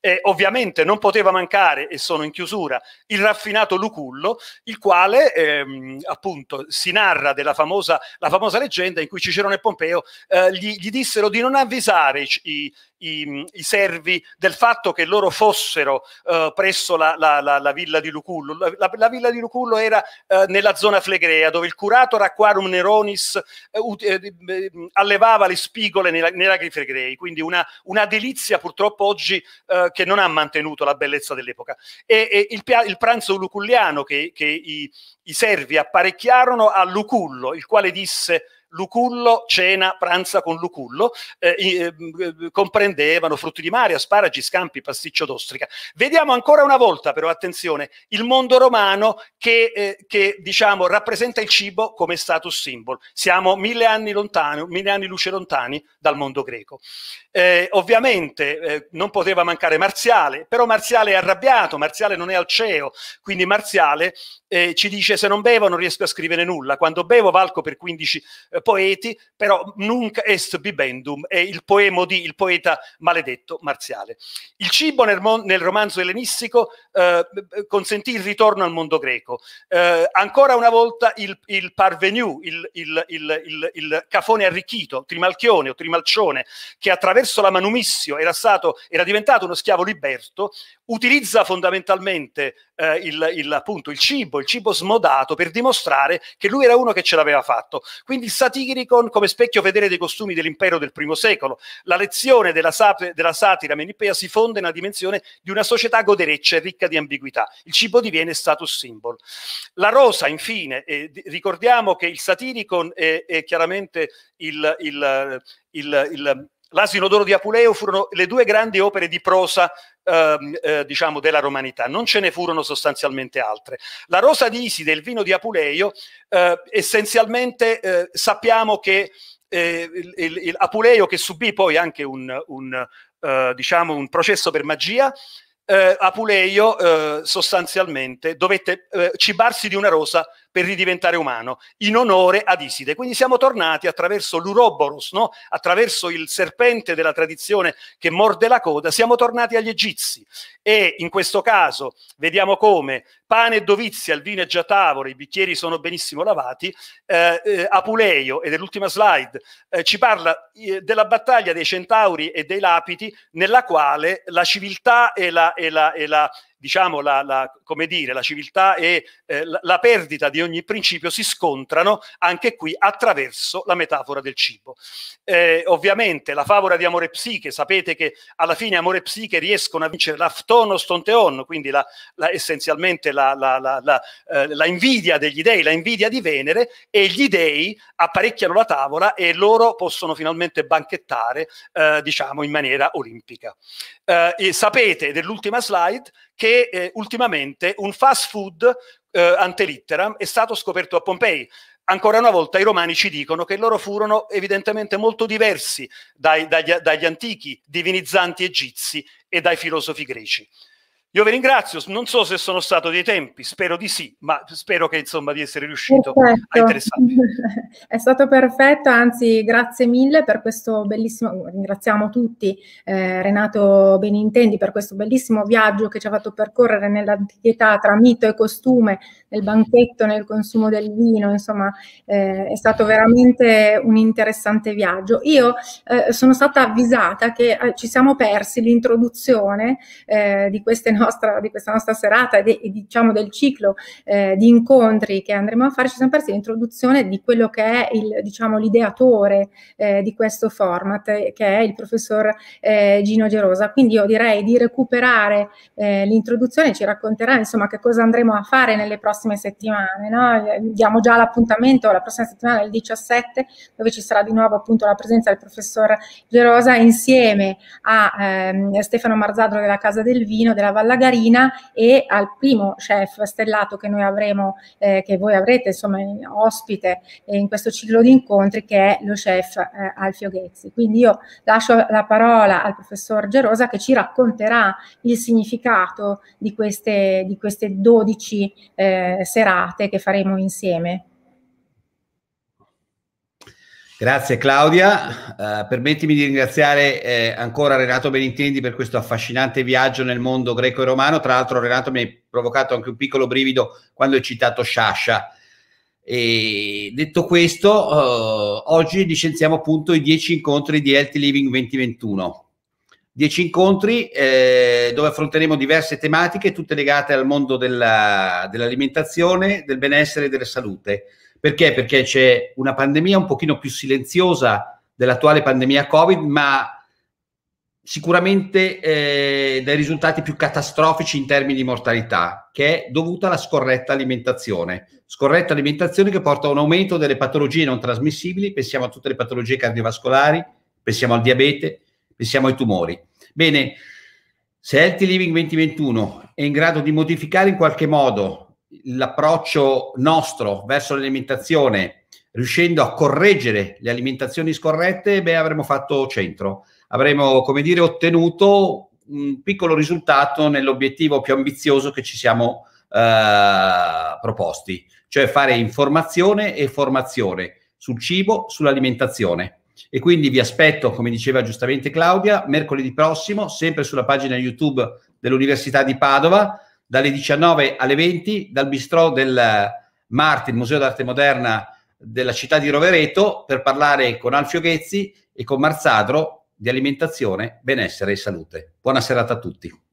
Speaker 8: eh, ovviamente non poteva mancare e sono in chiusura il raffinato Lucullo il quale ehm, appunto si narra della famosa, la famosa leggenda in cui Cicerone e Pompeo eh, gli, gli, dissero di non avvisare i, i, i, servi del fatto che loro fossero eh, presso la, la, la, la, villa di Lucullo. La, villa di Lucullo era eh, nella zona flegrea, dove il curato Aquarum Neronis eh, eh allevava le spigole nei, nei laghi flegrei, quindi una, una delizia purtroppo oggi eh, che non ha mantenuto la bellezza dell'epoca. E, e il, il, pranzo luculliano che, che i, i servi apparecchiarono a Lucullo, il quale disse Lucullo cena, pranza con Lucullo, eh, eh, comprendevano frutti di mare, asparagi, scampi, pasticcio d'ostrica. Vediamo ancora una volta, però attenzione, il mondo romano che, eh, che diciamo, rappresenta il cibo come status symbol. Siamo mille anni lontani, mille anni luce lontani dal mondo greco. Eh, ovviamente eh, non poteva mancare Marziale, però Marziale è arrabbiato, Marziale non è al ceo, quindi Marziale eh, ci dice se non bevo non riesco a scrivere nulla, quando bevo valco per 15 eh, poeti, però Nunc est bibendum è il poema di Il poeta maledetto Marziale. Il cibo nel, nel romanzo ellenistico eh, consentì il ritorno al mondo greco. Eh, ancora una volta il, il parvenu, il, il, il, cafone arricchito, Trimalchione o Trimalcione, che attraverso la manumissio era, stato, era diventato uno schiavo liberto, utilizza fondamentalmente eh, il, il, appunto, il cibo, il cibo smodato per dimostrare che lui era uno che ce l'aveva fatto. Quindi il Satiricon come specchio vedere dei costumi dell'impero del primo secolo. La lezione della, sap- della satira menipea si fonde nella dimensione di una società godereccia e ricca di ambiguità. Il cibo diviene status symbol. La rosa, infine, eh, ricordiamo che il Satiricon è, è chiaramente il, il, il, il L'asino d'oro di Apuleo furono le due grandi opere di prosa ehm, eh, diciamo della romanità, non ce ne furono sostanzialmente altre. La rosa di Iside il vino di Apuleio eh, essenzialmente eh, sappiamo che eh, il, il Apuleio che subì poi anche un, un, eh, diciamo un processo per magia, eh, Apuleio sostanzialmente dovette cibarsi di una rosa per ridiventare umano, in onore ad Iside. Quindi siamo tornati attraverso l'Uroboros, no? attraverso il serpente della tradizione che morde la coda, siamo tornati agli egizi. E in questo caso vediamo come pane e dovizia, il vino è già tavolo, i bicchieri sono benissimo lavati, eh, eh, Apuleio, ed è l'ultima slide, eh, ci parla eh, della battaglia dei centauri e dei lapiti nella quale la civiltà e la, e la, e la diciamo, la, la, come dire, la civiltà e eh, la, perdita di ogni principio si scontrano anche qui attraverso la metafora del cibo. Eh, ovviamente la favola di Amore Psiche, sapete che alla fine Amore Psiche riescono a vincere l'aftonos tonteon, quindi la, la, essenzialmente la, la, eh, invidia degli dei, la invidia di Venere, e gli dei apparecchiano la tavola e loro possono finalmente banchettare, eh, diciamo, in maniera olimpica. Eh, e sapete dell'ultima slide che che eh, ultimamente un fast food eh, antelitteram è stato scoperto a Pompei. Ancora una volta i romani ci dicono che loro furono evidentemente molto diversi dai, dagli, dagli antichi divinizzanti egizi e dai filosofi greci. Io vi ringrazio, non so se sono stato dei tempi, spero di sì, ma spero che insomma di essere riuscito perfetto. a interessarvi.
Speaker 3: È stato perfetto, anzi grazie mille per questo bellissimo, uh, ringraziamo tutti eh, Renato Benintendi per questo bellissimo viaggio che ci ha fatto percorrere nell'antichità tra mito e costume, nel banchetto, nel consumo del vino, insomma eh, è stato veramente un interessante viaggio. Io eh, sono stata avvisata che eh, ci siamo persi l'introduzione eh, di queste nostra, di questa nostra serata e, e diciamo del ciclo eh, di incontri che andremo a fare, ci siamo persi l'introduzione di quello che è il, diciamo, l'ideatore eh, di questo format, eh, che è il professor eh, Gino Gerosa. Quindi io direi di recuperare eh, l'introduzione, ci racconterà insomma che cosa andremo a fare nelle prossime settimane. No? Diamo già l'appuntamento la prossima settimana, il 17, dove ci sarà di nuovo appunto la presenza del professor Gerosa insieme a ehm, Stefano Marzadro della Casa del Vino della Valle alla Garina e al primo chef stellato che noi avremo, eh, che voi avrete insomma ospite eh, in questo ciclo di incontri che è lo chef eh, Alfio Ghezzi. Quindi io lascio la parola al professor Gerosa che ci racconterà il significato di queste, di queste 12 eh, serate che faremo insieme.
Speaker 2: Grazie Claudia, uh, permettimi di ringraziare eh, ancora Renato Benintendi per questo affascinante viaggio nel mondo greco e romano, tra l'altro Renato mi ha provocato anche un piccolo brivido quando hai citato Sciascia. E detto questo, uh, oggi licenziamo appunto i 10 incontri di Healthy Living 2021. 10 incontri eh, dove affronteremo diverse tematiche, tutte legate al mondo della, dell'alimentazione, del benessere e della salute perché? Perché c'è una pandemia un pochino più silenziosa dell'attuale pandemia Covid, ma sicuramente eh, dai risultati più catastrofici in termini di mortalità, che è dovuta alla scorretta alimentazione. Scorretta alimentazione che porta a un aumento delle patologie non trasmissibili, pensiamo a tutte le patologie cardiovascolari, pensiamo al diabete, pensiamo ai tumori. Bene, se Healthy Living 2021 è in grado di modificare in qualche modo l'approccio nostro verso l'alimentazione, riuscendo a correggere le alimentazioni scorrette, beh, avremo fatto centro. Avremo, come dire, ottenuto un piccolo risultato nell'obiettivo più ambizioso che ci siamo eh, proposti, cioè fare informazione e formazione sul cibo, sull'alimentazione. E quindi vi aspetto, come diceva giustamente Claudia, mercoledì prossimo, sempre sulla pagina YouTube dell'Università di Padova, dalle 19 alle 20 dal bistrò del eh, Marti, il Museo d'Arte Moderna della città di Rovereto, per parlare con Alfio Ghezzi e con Marzadro di
Speaker 1: alimentazione, benessere e salute. Buona serata a tutti.